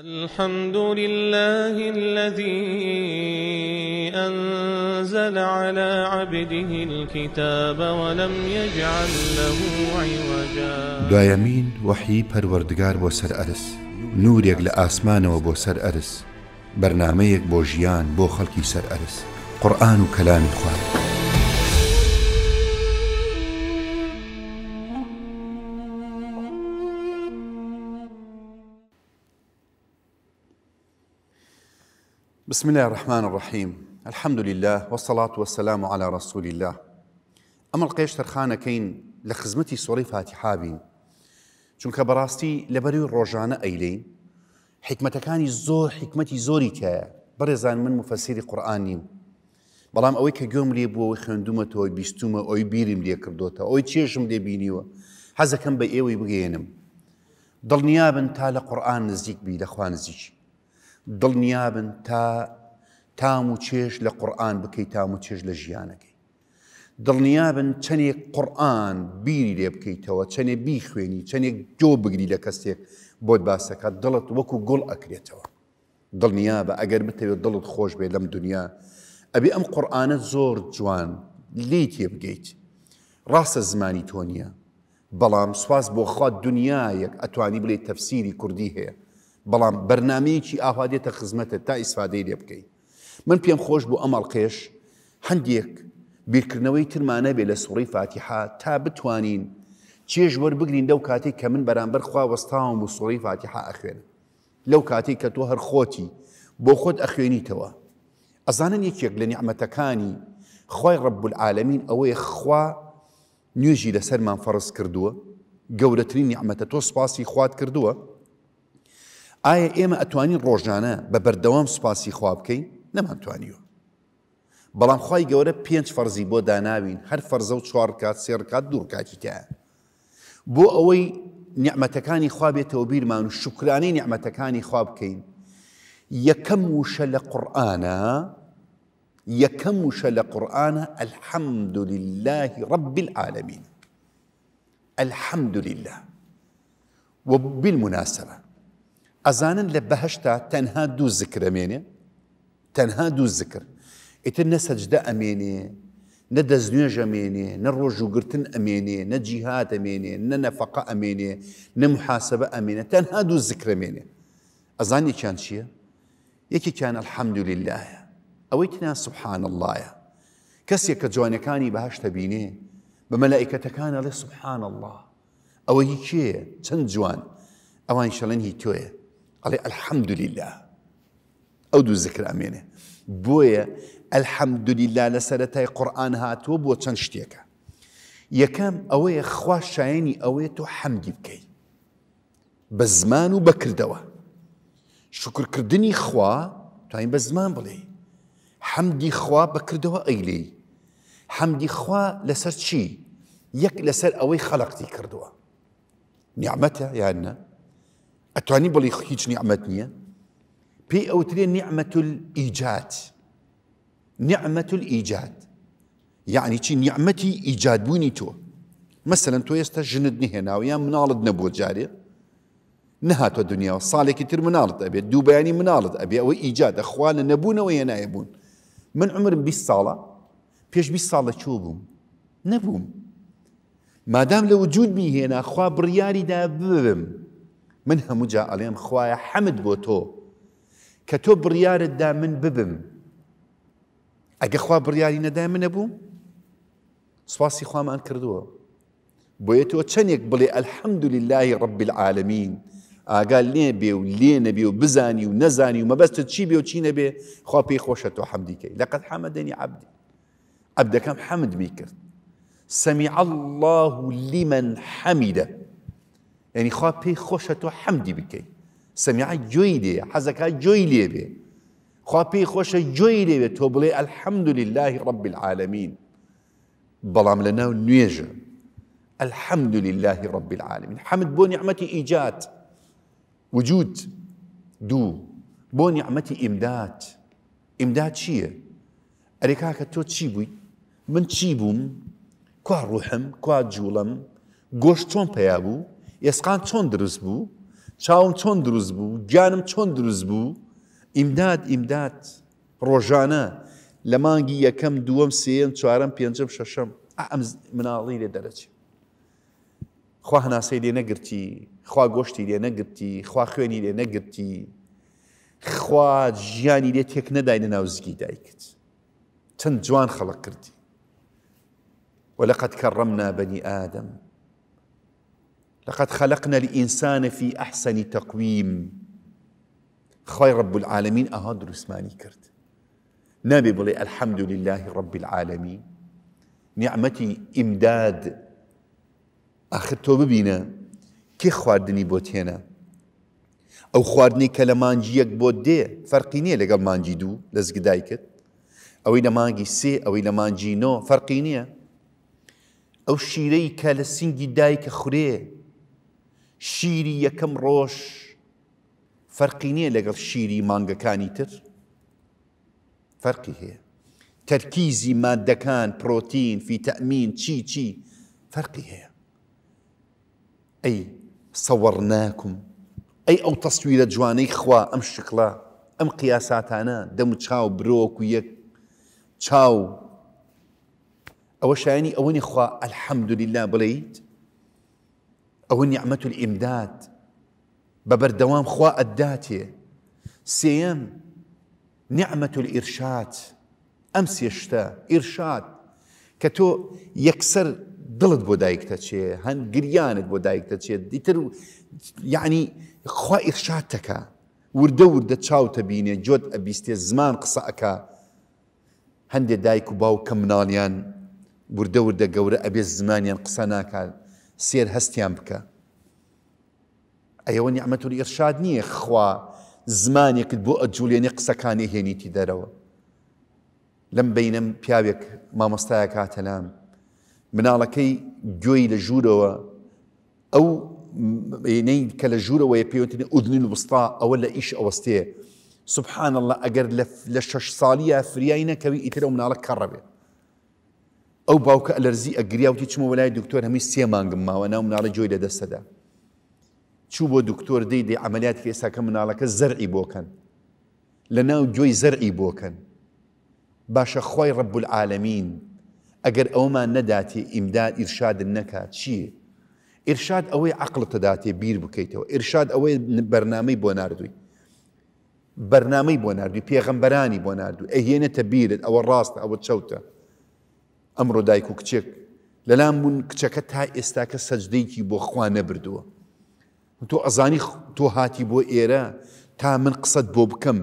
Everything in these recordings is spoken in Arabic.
الحمد لله الذي أنزل على عبده الكتاب ولم يجعل له عوجا دایمین وحي پروردگار ارس نور يقل آسمان و بو سر ارس برنامه بەرنمەیەک بو جيان بو خلقي سر ارس قرآن و كلام خوارد بسم الله الرحمن الرحيم الحمد لله والصلاة والسلام على رسول الله ئەمە قێشتەرخانەکەین لە خزمەتی سۆری فاتیحابین چونکە بەڕاستی لبري ڕۆژانە ئەیلین حکمتەکانی زور حکمەتی زوري تایە برزان من مفەسیری قورآن نیم بەڵام جوم کە گوێم لێ بووەوەی خوێندومەتەوەی بیستومە ئەوی تشيشم لێ کردوتە ئەوی چێشم دەبینیوە حەزەکەم بە ئێوەی بگەێنم دڵنیابن تا لە نزيك نزیک بی لەخوا دڵنیابن تا تام و چێش لە قورآن بکەیت تام و چێش لە ژیانەکەی دڵنیابن چەنێ قورآن بیری لێ بکەیتەوە چەنێ بیخوێنی چەنێک جۆ بگری لە کەسێک بۆت باسەکە دڵت وەکو گوڵ ئەکرێتەوە دڵنیا بە ئەگەر بتەوێت دڵت خۆش بێ لەم دنیا ئەبێ ئەم قورآانە زۆر جوان لی تێ بگەیت ڕاستە زمانی تۆ نییە بەڵام سواز بۆ خوا دنیایەک ئەتوانی بڵێ تەفسیری کوردی هەیە بەڵام بەرنمەیەکی ئاهادێتە خزمەتە تا ئیسفادەی لێ بکەیت من پێم خۆش بوو ئەمەڵ قێش هەندێک بیرکردنەوەی ترمانە بێ لە سوڕی فاتیحا تا بتوانین چێژ وەربگرین لەو کاتێک کە من بەرامبەر خوا وەستاوم بۆ سوڕی فاتیحا ئەخوێنم لەو کاتێک کە تۆ هەر خۆتی بۆ خۆت ئەخوێنیتەوە ئەزانن یەکێک لە نیعممەتەکانی خی ڕب العالمین ئەوەیە خوا نوێژی لەسەرمان فەرز کردووە گەورەترین نیعممەتە تۆ سپاسی خوات کردووە ئایا ئێمە ئەتوانین ڕۆژانە بە بەردەوام سوپاسی خواب بکەین نەمانتوانیوە بەڵام خی گەورە پێنج فەرزی بۆ داناوین هەر فەرزە و چوارکات سێڕکات دوورکاتی تایە بۆ ئەوەی نیعممەتەکانی خوابێتەوە بیرمان و شکرانەی نیعممەتەکانی خواب بکەین یەکەم وشە لە قورآە یەکەم وشە لە قورآە الحەمد لله رب العالمین الحمد لله وبالمناسبة ئەزانن لە بەهشتا تەنها دوو زکرەمێنێ تەنها دوو زکر ئیتر نە سەجدە ئەمێنێ نە دەست نوێژەمێنێ نە ڕۆژوگرتن ئەمێنێ نە جیهات ئەمێنێ نە نەفقە ئەمێنێ نە محاسبە ئەمێنێ تەنها دوو زکرەمێنێ ئەزانی چیان چییە؟ یەکێکیان الحەمدو للهە ئەوەی تنا سبحان اللهە کەسێک کە جوانەکانی بەهشتە بینێ بە مەلائکەتەکانە لێ سبحان الله ئەوە هیچ کێ چەند جوان ئەوان شەڵەن هی تۆیە قال الحمد لله او دو ذكر امينه بويا الحمد لله لسرتي قران هات وبو تنشتيك يا كام اوي اخوا شايني اوي تو حمدي بكي بزمان وبكر دوا شكر كردني خوا تاين بزمان بلي حمدي خوا بكر دوا ايلي حمدي خوا لسر شي يك لسر اوي خلقتي كردوا نعمتها يا يعني. اتواني بلي خيش نعمه نيه بي او تري نعمه الايجاد نعمه الايجاد يعني تي نعمة ايجاد بوني تو مثلا تو يست جند هنا ويا منالد نبو جاري نهاتو الدنيا صالك كتير منالد ابي دوباني منالد ابي او ايجاد اخوان نبونا وينا يبون من عمر بالصالة فيش بالصالة شو بوم نبوم ما دام لوجود بي هنا اخوان برياري دا ببم من هەمووجا ئەڵێم خویە حەمد بۆ تۆ کە تۆ دا من ببم ئەگە خوا بڕیاری نەدای منە بوو سواسی خوامان کردووە بۆیە تۆ چەندێک بڵێ ئەلحەمد الحمد ڕب العالمین العالمين لێ بێ و لێ نەبێ و بزانی و نەزانی و مەبەستت چی بێ و چی نەبێ خوا پێی خۆشە تۆ حەمدیکەی لەقەت حەمەدەنی عبدی عبدەکەم حەمد میکرد سمع الله لمن حەمیدە یعنی خوا پێی خۆشە تۆ حەمدی بکەیت سەمیعە جوێی لێ حەزەکە جوێی لێ بێ خوا پێی خۆشە جوێی لله رب العالمین بلام لنا ناو نوێژە الحمد لله رب العالمين حمد بو نعمتي إيجاد وجود دو بۆ نعمتي إمداد إمداد چییە؟ ئەرێ کاکە تۆ چی من چی كوا روحم كوا جولم جوڵم گۆشت ئێسقان چۆن دروست بوو چاوم چۆن دروست بوو گیانم چۆن دروست بوو ئیمداد ئیمداد ڕۆژانە لە مانگی یەکەم دووەم سێم چوارم پێنجم شەشەم ئەم مناڵی لێ دەرەچی خوا هەناسەی لێ نەگرتی خوا گۆشتی لێ نەگرتی خوا خوێنی لێ نەگرتی خوا ژیانی لێ تێک نەداینە ناوزگی دایکت چەند جوان خەڵق کردی ولقد كرمنا بني آدم لقد خلقنا الإنسان في أحسن تقويم خير رب العالمين آها درستمانی كرت نبي بلي الحمد لله رب العالمين نعمتي امداد ئاخر تۆ بنا كي خواردنی بوتينا أو ئەو خواردنی کە لە مانجی یەک بۆ دێ فەرقی نییە لەگەڵ او الى لەزگدای کرد ئەوەی لە مانگی سێ ئەوەی لە مانجی نۆ فەرقی نییە ئەو شیری یەکەم ڕۆژ فەرقی نییە لەگەڵ شیری مانگەکانی تر فەرقی هەیە تەرکیزی مادەکان پرۆتین فیتەمین چی چی فەرقی هەیە ئەی سەوەڕ ناکم ئەی ئەو تەسوویرە جوانەی خوا ئەم شكلا ئەم قیاساتانە دەم و چاو برۆک و یەک چاو ئەوە شایانی ئەوەنی خوا ئەلحەمدولیلا بڵیت أو نعمة الإمداد ببر دوام خوا الداتي سيم نعمة الإرشاد أمس يشتا إرشاد كتو يكسر ضلت بودايك تشي هن قريانت بودايك تشي ديتر يعني خوا إرشادتك وردو وردة تشاو تبيني جود أبيستي زمان قصاك هندي دايك وباو كم ناليان وردو وردة أبي الزمان ينقصناك يعني سير هەستیان بك ئەیەوە نعمة الارشاد نییە خوا بو اجولي نقصة كاني هێنیتی دەرەوە لەم بینم پیاوێک مامۆستایە کاتەلام مناڵەکەی گوێی لە ژوورەوە ئەو نەی کە لە ژوورەوەی پێوتنی اذن وستا او لا ايش اوستيه سبحان الله ئەگەر لشش صالية ساڵیە كوي نەکەوی منالك ئەو ئەو باوکە ئەلەرزی ئەگریاوتی چمە وەلای دکتۆر هەمی سێ مانگم ماوە ناو مناڵە جۆی لە دەستەدا چوو بۆ دکتۆر دەی دەی ئەعملیات ئێساکە مناڵەکە زەرعی بۆکەن لە ناو جۆی زەرعی بۆکەن باشە خۆی ڕب العالمین ئەگەر ئەومان نەداتی ئیمداد ئیرشادن نەکات چییە؟ ئرشاد ئەوەی عقلتەداتێ بیر بکەیتەوە ئرشاد ئەوەی بەرنامەی بۆ نردووی بەرنامەی بۆ نردوی پێغەمبەرانی بۆ نردوو ئەهێنێتە بیرت ئەوە ڕاستە ئەوە چەوتە ئەمڕۆ دایک و کچێک لەلام بوون کچەکە تا ئێستا کە سەجدەیەکی بۆ خوا نەبردووە تۆ ئەزانی تۆ هاتی بۆ ئێرە تا من قسەت بۆ بکەم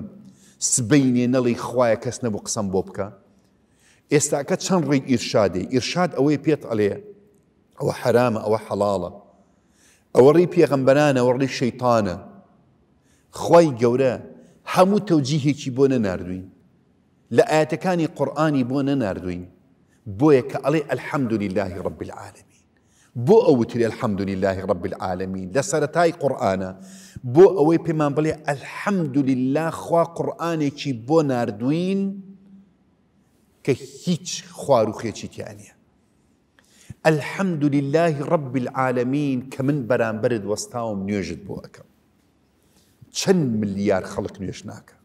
سبینێ نەڵی خویە کەس نەبوو قسەم بۆ بکە ئێستاکە چەند ڕێک ئیرشادێ ئیرشاد ئەوەی پێت ئەڵێ ئەوە حرامە ئەوە حەڵاڵە ئەوە ڕێی پێغەمبەرانە وەڕی شەیتانە خی گەورە هەموو تەوجیهێکی بۆ نەناردوین لە ئاەتەکانی قورآانی بۆ نەناردوین بويك علي الحمد لله رب العالمين بۆ ئەوتری ئەلحەمدلیلهی ڕب العالمی لە سەتای بو اوي ئەوەی بلي الحمد لله خوا قورآانێکی بۆ نردوین کە خوا روخي تیانە يعني الحمد لله رب العالمين كمن وەستاوم برد بۆ ئەەکەم بوكا. ملیار مليار خلق ناکە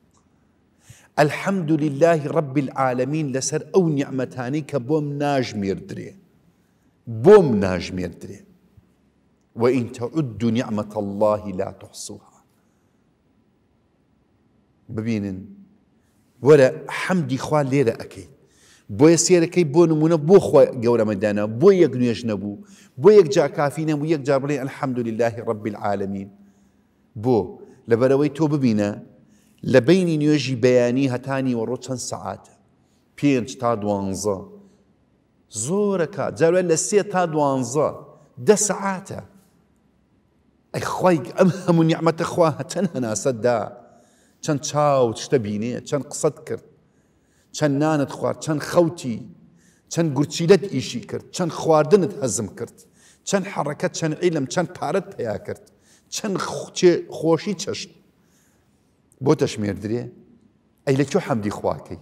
الحمد لله رب العالمين لسر او نعمتاني كبوم ناج ميردري بوم ناج ميردري وإن تعدوا نعمة الله لا تحصوها ببين ولا حمدي خوا لێرە اكي بو يسير كي بو نمونا بو گەورە مەدانە مدانا بو نوێژ يجنبو بو یەک جا بو نەبوو یەک الحمد لله رب العالمين بو لبروي تو ببینە لبين نيجي بياني هتاني هەتانی وەڕۆ ساعات سعاتە پێنج تا دوانزە سي تادوانزا جارێ لە أي تا دوانزە دە سعاتە ئەی خی ئەم هەموو نیعممەتە خوا تن هەناسەتدا چەند چاوت شتە بینێ چەند قسەت کرد چەند نانت خوارد چەند خەوتی چەند گورچیلت ئیشی کرد چەند خواردنت هەزم کرد چەند حڕەکە چەند عیلم چەند پارەت پیا کرد بوتش ميردري أي لك شو حمدي حەمدی خواکەی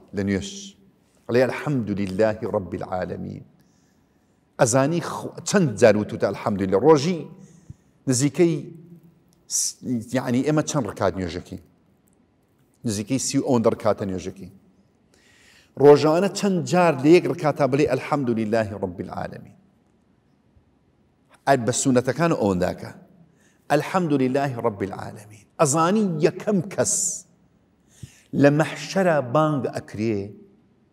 علي الحمد لله رب العالمين أزاني خو... تند زالوتو جاروت و تا الحەمدی لە ڕۆژی نزیکەی یعنی ئێمە چەند ڕکات نوێژەکەی نزیکەی سی ئۆن دەڕکاتە نوێژەکەی ڕۆژانە جار ليك ركاتا بلي الحمد لله رب العالمين العالمین ئەل كان أون ذاك الحمد لله رب العالمين ئەزانی یەکەم کەس لە مەحشەرە بانگ ئەکرێ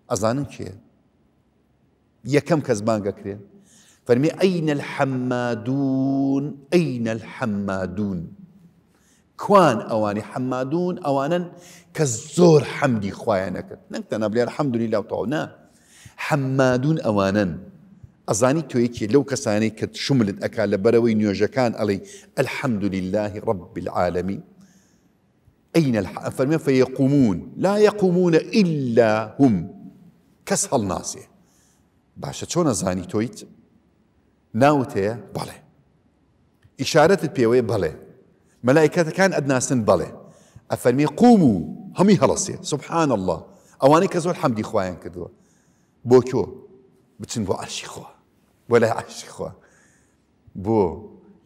ئەزانن کێ یەکەم کەس بانگەکرێ فەرمی ئەینە الحەمادون ئەینە الحمادون کوان ئەوانی حەمادون ئەوانن کە زۆر حەمدی خوایانەکرد نەک تەنە الحمد حەمدونی لاوتەوە نا حەمادون ئەوانن ئەزانی تۆیەکی لەو کەسانی کە شملت ئەک لە بەرەوەی نوێژەکان علي الحمد لله رب العالمين أين الحق فيقومون لا يقومون إلا هم كس هەڵناسێ باشا شون زاني تويت ناوتي بالي إشارة البيوي بالي ملائكة كان ئەدناسن بەڵێ ئەفەرمی قوموا همي هەمی سبحان الله أواني كزول حمدي حەمدی كدو بوكو بۆ عرشي خواه بۆ لای عشق خوا بۆ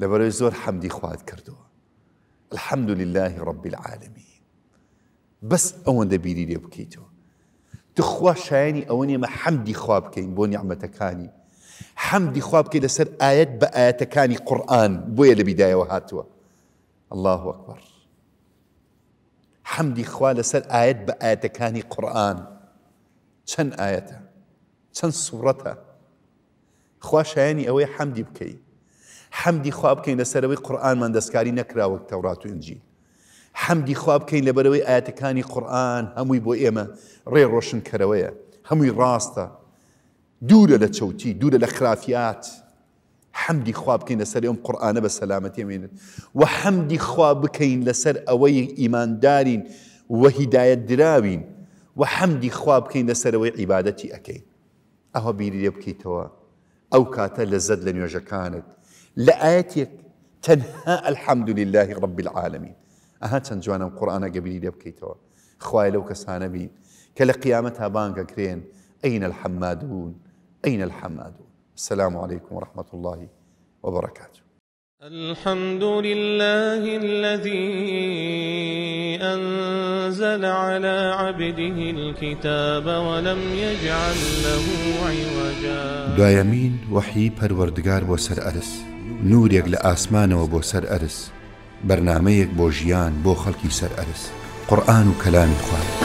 لەبەرەوەی زۆر حەمدی خوات کردەوە الحەمد لله ڕبی العالمی بەس ئەوەندە بیری لێ بکەیتەوە تخوا شایانی ئەوە نیێمە حەمدی خوا بکەین بۆ نیعممەتەکانی حەمدی خوا بکەی لەسەر ئاەت بە ئاەتەکانی قورآن بۆیە لە بیدایەوە هاتووە الله أكبر حمدي خوا لەسەر آيات بآيات كاني قرآن شن ئاەتە شن سوورەتە خوا شایانی ئەوەی حەمدی بکەین حەمدی خوا بکەین لەسەرەوەی قورآنمان دەستکاری نەکراوە تەورات و ئنجیل حەمدی خوا بکەین لەبەرەوەی ئاەتەکانی قورآن هەمووی بۆ ئێمە ڕێ ڕۆشنکەرەوەیە هەمووی ڕاستە دوورە لە چەوتی دوورە لە خرافات حەمدی خوا بکەین لەسەر ئەم قورآانە بە سەلامەتی مێنن و حەمدی خوا بکەین لەسەر ئەوەی ئیماندارین وە هیدایەت دراوین و حەمدی خوا بکەین لەسەرەوەی عیباەتی ئەەکەین ئەوە بیری لێ بکەیتەوە أو کاتە لزد لن نوێژەکانت لە ئاەتێک الحمد لله رب العالمين أها تنجوانا القرآن قورآانە گەبری لێ بکەیتەوە لو كسانبي كلا قيامتها بانك كرين أين الحمادون أين الحمادون السلام عليكم ورحمة الله وبركاته الحمد لله الذي أنزل على عبده الكتاب ولم يجعل له عوجا دوایمین وحی پروردگار بۆ نور ئەرس نورێک و بو سر سەر برنامه بەرنمەیەک بو جيان بو خلقي سر ئەرس قرآن و كلام خواهد